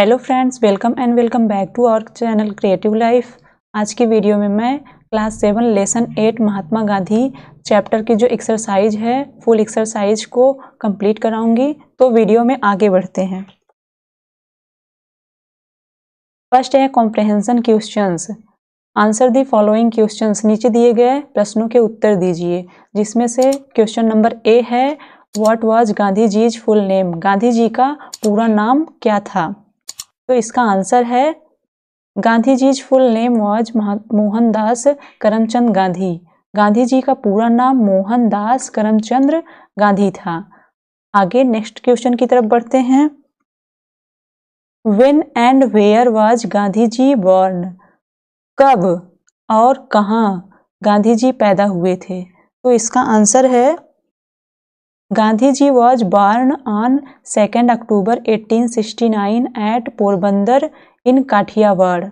Hello friends welcome and welcome back to our channel Creative Life आज की video में मैं class seven lesson eight Mahatma Gandhi chapter की जो एक्सरसाइज है फुल एक्सरसाइज को कंप्लीट कराऊंगी तो वीडियो में आगे बढ़ते हैं फर्स्ट है comprehension questions answer the following questions नीचे दिए गए प्रश्नों के उत्तर दीजिए जिसमें से क्वेश्चन नंबर ए है what was Gandhi ji's full name Gandhi ji का पूरा नाम क्या था तो इसका आंसर है Gandhi ji's full name was Mohandas Karamchand Gandhi Gandhi ji का पूरा नाम मोहनदास करमचंद्र गांधी था आगे नेक्स्ट क्वेश्चन की तरफ बढ़ते हैं when and where was Gandhi ji born कब और कहाँ गांधी जी पैदा हुए थे तो इसका आंसर है Gandhiji was born on 2nd October 1869 at Porbandar in Kathiawad,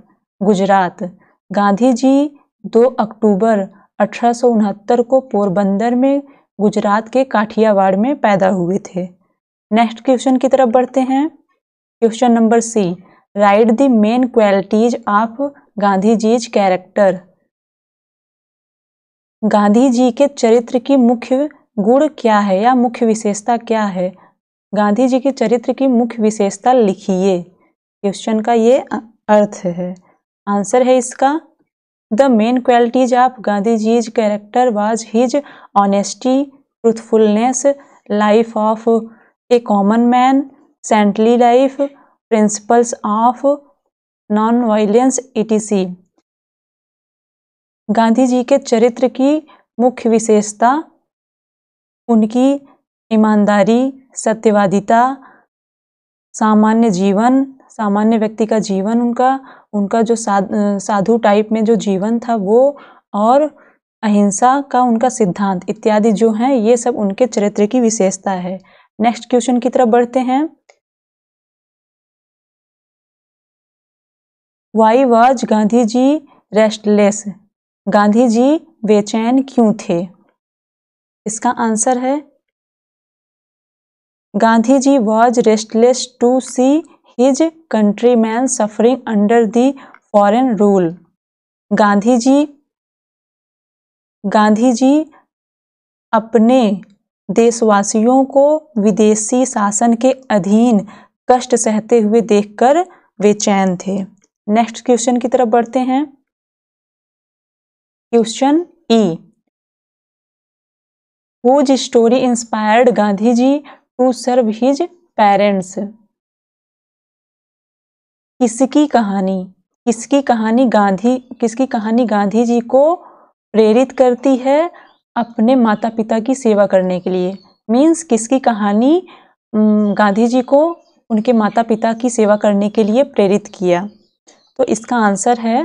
Gujarat Gandhi जी 2 अक्टूबर अठारह को पोरबंदर में गुजरात के काठियावाड़ में पैदा हुए थे नेक्स्ट क्वेश्चन की तरफ बढ़ते हैं question number C write the main qualities of Gandhi ji's character Gandhi ji के चरित्र की मुख्य गुण क्या है या मुख्य विशेषता क्या है गांधी जी के चरित्र की मुख्य विशेषता लिखिए क्वेश्चन का ये अर्थ है आंसर है इसका the main qualities of Gandhi ji's character was his honesty truthfulness life of a common man saintly life principles of non violence ETC Gandhi ji के चरित्र की मुख्य विशेषता उनकी ईमानदारी सत्यवादिता सामान्य जीवन सामान्य व्यक्ति का जीवन उनका उनका जो साधु टाइप में जो जीवन था वो और अहिंसा का उनका सिद्धांत इत्यादि जो हैं ये सब उनके चरित्र की विशेषता है नेक्स्ट क्वेश्चन की तरफ बढ़ते हैं why was Gandhi ji restless Gandhi ji बेचैन क्यों थे इसका आंसर है Gandhi ji was restless to see his country man suffering under the foreign rule Gandhi ji Gandhi ji अपने देशवासियों को विदेशी शासन के अधीन कष्ट सहते हुए देखकर वे चैन थे नेक्स्ट क्वेश्चन की तरफ बढ़ते हैं question E e. Whose story inspired Gandhi ji to serve his parents किसकी कहानी किसकी कहानी गांधी किसकी कहानी गांधी जी को प्रेरित करती है अपने माता पिता की सेवा करने के लिए मीन्स किसकी कहानी गांधी जी को उनके माता पिता की सेवा करने के लिए प्रेरित किया तो इसका आंसर है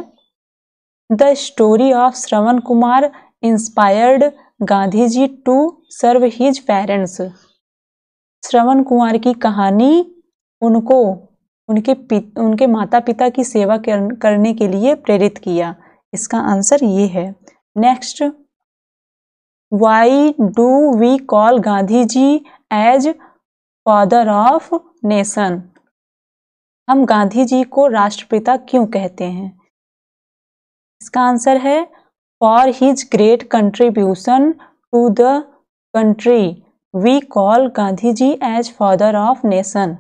the story of Shravan Kumar inspired Gandhi ji to serve his parents Shravan Kumar की कहानी उनको उनके पित उनके माता पिता की सेवा करने के लिए प्रेरित किया इसका आंसर ये है next why do we call Gandhi ji as father of nation हम गांधी जी को राष्ट्रपिता क्यों कहते हैं इसका आंसर है for his great contribution to the country we call Gandhi ji as father of nation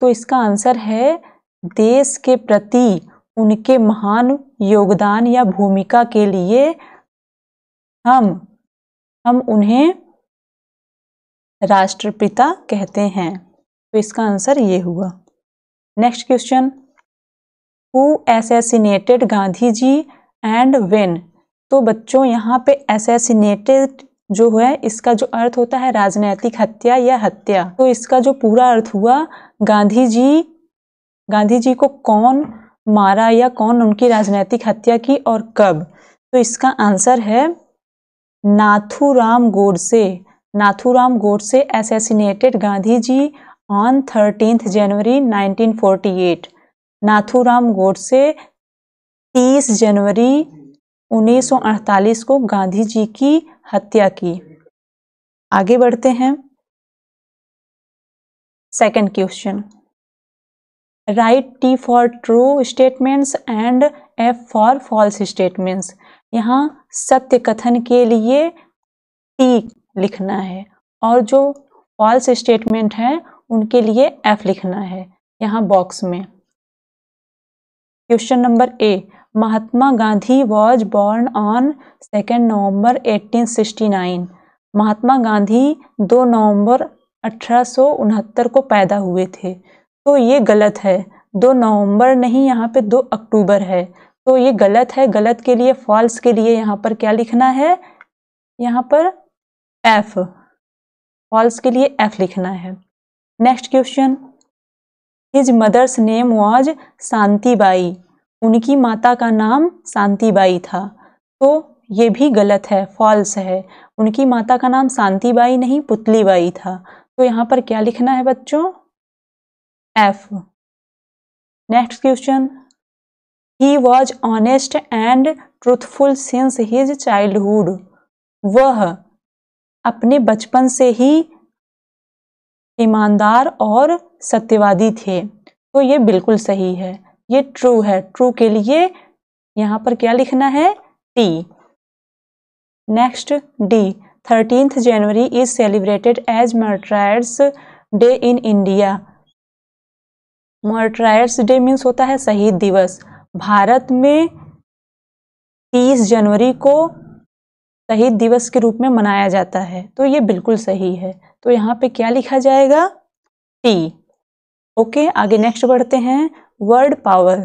तो इसका आंसर है देश के प्रति उनके महान योगदान या भूमिका के लिए हम हम उन्हें राष्ट्रपिता कहते हैं तो इसका आंसर ये हुआ next question who assassinated Gandhi ji and when तो बच्चों यहाँ पे एसेसिनेटेड जो है इसका जो अर्थ होता है राजनैतिक हत्या या हत्या तो इसका जो पूरा अर्थ हुआ गांधी जी गांधी जी को कौन मारा या कौन उनकी राजनैतिक हत्या की और कब तो इसका आंसर है Nathuram Godse Nathuram Godse assassinated Gandhi ji on thirteen January 1948 Nathuram Godse तीस जनवरी 1948 को गांधी जी की हत्या की आगे बढ़ते हैं second question write T for true statements and F for false statements यहाँ सत्य कथन के लिए टी लिखना है और जो फॉल्स स्टेटमेंट है उनके लिए एफ लिखना है यहाँ बॉक्स में question number A Mahatma Gandhi was born on second November 1869 Mahatma Gandhi 2 नवंबर अठारह को पैदा हुए थे तो ये गलत है 2 नवंबर नहीं यहाँ पे 2 अक्टूबर है तो ये गलत है गलत के लिए फॉल्स के लिए यहाँ पर क्या लिखना है यहाँ पर एफ फॉल्स के लिए एफ लिखना है next question his mother's name was Shanti Bai उनकी माता का नाम शांतिबाई था तो ये भी गलत है फॉल्स है उनकी माता का नाम शांतिबाई नहीं पुतलीबाई था तो यहाँ पर क्या लिखना है बच्चों F next question he was honest and truthful since his childhood वह अपने बचपन से ही ईमानदार और सत्यवादी थे तो ये बिल्कुल सही है ये ट्रू है ट्रू के लिए यहाँ पर क्या लिखना है T next the thirteenth January is celebrated as martyrs day in India martyrs day means होता है शहीद दिवस भारत में तीस जनवरी को शहीद दिवस के रूप में मनाया जाता है तो ये बिल्कुल सही है तो यहाँ पे क्या लिखा जाएगा टी ओके okay, आगे नेक्स्ट बढ़ते हैं word power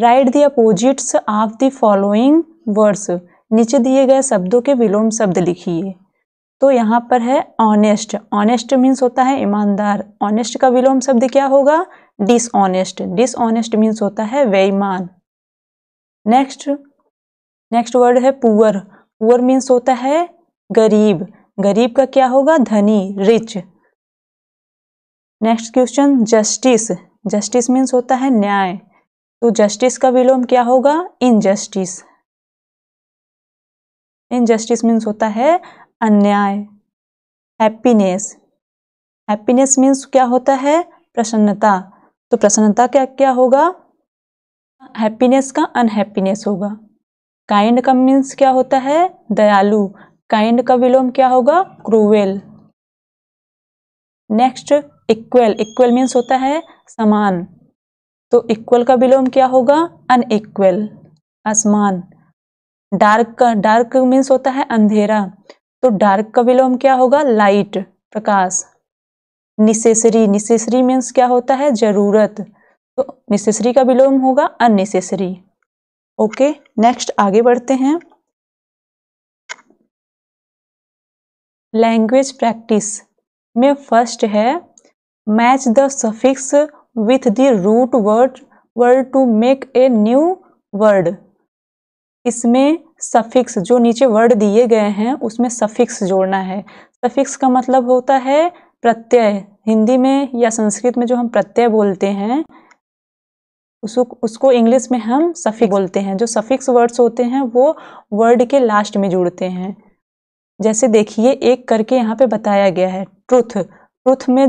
write the opposites of the following words नीचे दिए गए शब्दों के विलोम शब्द लिखिए तो यहाँ पर है ऑनेस्ट ऑनेस्ट मीन्स होता है ईमानदार ऑनेस्ट का विलोम शब्द क्या होगा डिसऑनेस्ट डिसऑनेस्ट मीन्स होता है बेईमान नेक्स्ट नेक्स्ट वर्ड है पुअर पुअर मीन्स होता है गरीब गरीब का क्या होगा धनी rich next question justice justice means होता है न्याय तो जस्टिस का विलोम क्या होगा इनजस्टिस इनजस्टिस मीन्स होता है अन्याय हैप्पीनेस हैप्पीनेस मीन्स क्या होता है प्रसन्नता तो प्रसन्नता क्या क्या होगा हैप्पीनेस का अनहैप्पीनेस होगा काइंड का मीन्स क्या होता है दयालु काइंड का विलोम क्या होगा cruel next equal equal means होता है समान तो इक्वल का विलोम क्या होगा अनइक्वल आसमान डार्क का डार्क मीन्स होता है अंधेरा तो डार्क का विलोम क्या होगा लाइट प्रकाश निसेसरी निसेसरी मीन्स क्या होता है जरूरत तो निसेसरी का विलोम होगा अननेसेसरी ओके नेक्स्ट आगे बढ़ते हैं लैंग्वेज प्रैक्टिस में फर्स्ट है match the suffix with the root word word to make a new word इसमें सफिक्स जो नीचे वर्ड दिए गए हैं उसमें सफिक्स जोड़ना है सफिक्स का मतलब होता है प्रत्यय हिंदी में या संस्कृत में जो हम प्रत्यय बोलते हैं उस उसको इंग्लिश में हम सफिक बोलते हैं जो सफिक्स वर्ड्स होते हैं वो वर्ड के लास्ट में जुड़ते हैं जैसे देखिए एक करके यहाँ पे बताया गया है ट्रुथ ट्रुथ में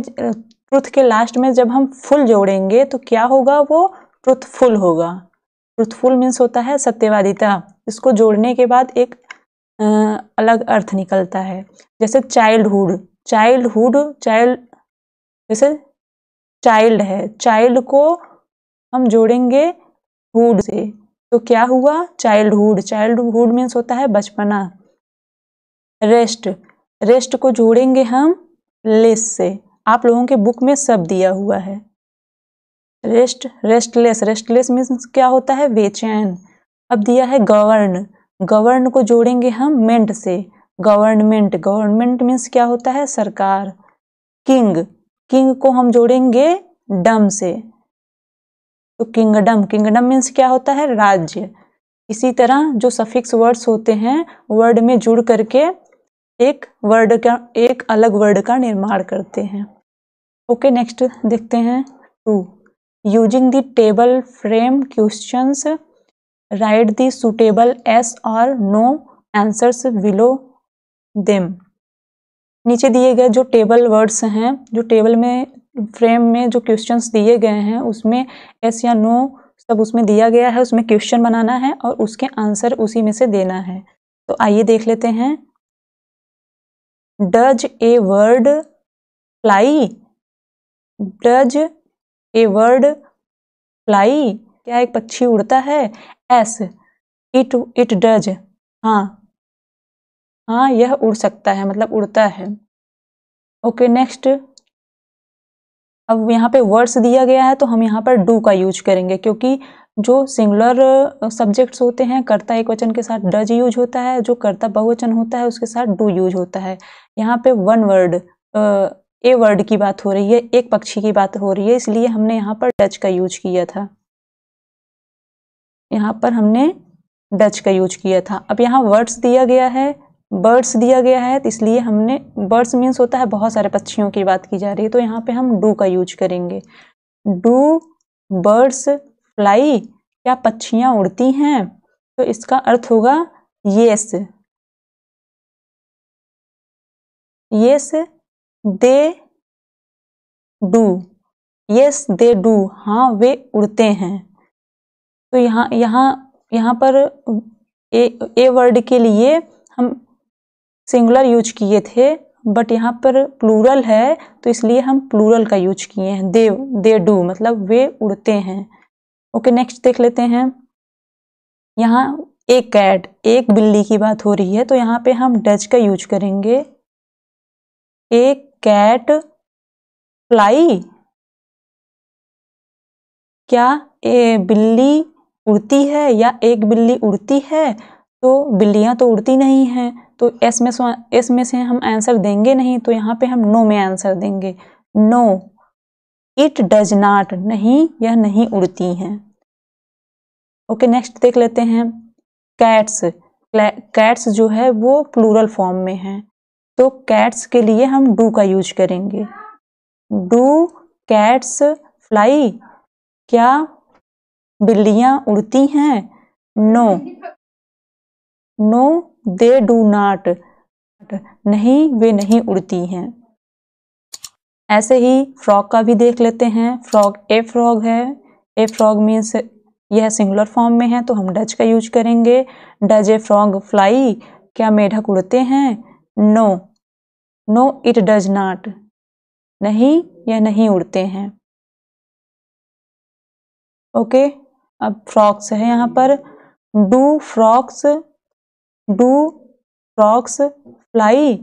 ट्रुथ के लास्ट में जब हम फुल जोड़ेंगे तो क्या होगा वो ट्रुथफुल होगा ट्रुथफुल मीन्स होता है सत्यवादिता इसको जोड़ने के बाद एक आ, अलग अर्थ निकलता है जैसे चाइल्डहुड चाइल्डहुड चाइल्ड जैसे चाइल्ड है चाइल्ड को हम जोड़ेंगे हुड से तो क्या हुआ चाइल्डहुड चाइल्डहुड मीन्स होता है बचपना रेस्ट रेस्ट को जोड़ेंगे हम लेस से आप लोगों के बुक में सब दिया हुआ है रेस्ट रेस्टलेस रेस्टलेस मीन्स क्या होता है बेचैन अब दिया है गवर्न गवर्न को जोड़ेंगे हम मेंट से गवर्नमेंट गवर्नमेंट मीन्स क्या होता है सरकार किंग किंग को हम जोड़ेंगे डम से तो किंगडम किंगडम मीन्स क्या होता है राज्य इसी तरह जो सफिक्स वर्ड्स होते हैं वर्ड में जुड़ करके एक वर्ड का एक अलग वर्ड का निर्माण करते हैं ओके okay, नेक्स्ट देखते हैं two using the table frame questions write the suitable yes और नो आंसर्स बिलो देम नीचे दिए गए जो टेबल वर्ड्स हैं जो टेबल में फ्रेम में जो क्वेश्चंस दिए गए हैं उसमें एस या नो सब उसमें दिया गया है उसमें क्वेश्चन बनाना है और उसके आंसर उसी में से देना है तो आइए देख लेते हैं does a bird fly does a bird fly क्या एक पक्षी उड़ता है एस इट इट डज हाँ हाँ यह उड़ सकता है मतलब उड़ता है ओके नेक्स्ट अब यहाँ पे वर्ड्स दिया गया है तो हम यहाँ पर डू का यूज करेंगे क्योंकि जो सिंगुलर सब्जेक्ट्स uh, होते हैं कर्ता एक वचन के साथ डज यूज होता है जो कर्ता बहुवचन होता है उसके साथ डू यूज होता है यहाँ पे वन वर्ड ए वर्ड की बात हो रही है एक पक्षी की बात हो रही है इसलिए हमने यहाँ पर डच का यूज किया था यहाँ पर हमने डच का यूज किया था अब यहाँ वर्ड्स दिया गया है बर्ड्स दिया गया है तो इसलिए हमने बर्ड्स मीन्स होता है बहुत सारे पक्षियों की बात की जा रही है तो यहाँ पे हम डू का यूज करेंगे डू बर्ड्स फ्लाई क्या पक्षियाँ उड़ती हैं तो इसका अर्थ होगा yes yes they do yes they do हाँ वे उड़ते हैं तो यहाँ यहाँ यहाँ पर ए ए वर्ड के लिए हम सिंगुलर यूज किए थे बट यहाँ पर प्लूरल है तो इसलिए हम प्लूरल का यूज किए हैं दे दे डू मतलब वे उड़ते हैं ओके नेक्स्ट देख लेते हैं यहाँ एक कैट एक बिल्ली की बात हो रही है तो यहाँ पे हम डच का यूज करेंगे एक कैट फ्लाई क्या ए बिल्ली उड़ती है या एक बिल्ली उड़ती है तो बिल्लियाँ तो उड़ती नहीं हैं तो एस में एस में से हम आंसर देंगे नहीं तो यहाँ पे हम नो में आंसर देंगे नो इट डज नॉट नहीं यह नहीं उड़ती हैं ओके नेक्स्ट देख लेते हैं कैट्स कैट्स जो है वो प्लूरल फॉर्म में है तो कैट्स के लिए हम डू का यूज करेंगे डू कैट्स फ्लाई क्या बिल्लियां उड़ती हैं no no they do not नहीं वे नहीं उड़ती हैं ऐसे ही फ्रॉग का भी देख लेते हैं फ्रॉग ए फ्रॉग है ए फ्रॉग मीन्स यह सिंगुलर फॉर्म में है तो हम डज का यूज करेंगे डज ए फ्रॉग फ्लाई क्या मेढक उड़ते हैं no no it does not नहीं या नहीं उड़ते हैं ओके अब फ्रॉक्स है यहाँ पर do frogs do frogs fly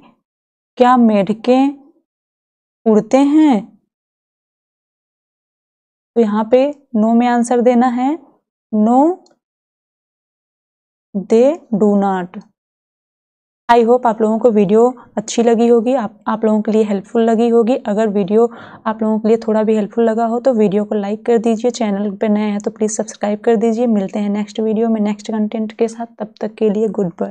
क्या मेढकें उड़ते हैं तो यहाँ पे नो में आंसर देना है no they do not I hope आप लोगों को वीडियो अच्छी लगी होगी आप आप लोगों के लिए हेल्पफुल लगी होगी अगर वीडियो आप लोगों के लिए थोड़ा भी हेल्पफुल लगा हो तो वीडियो को लाइक कर दीजिए चैनल पर नए हैं तो प्लीज़ सब्सक्राइब कर दीजिए मिलते हैं नेक्स्ट वीडियो में नेक्स्ट कंटेंट के साथ तब तक के लिए गुड बाय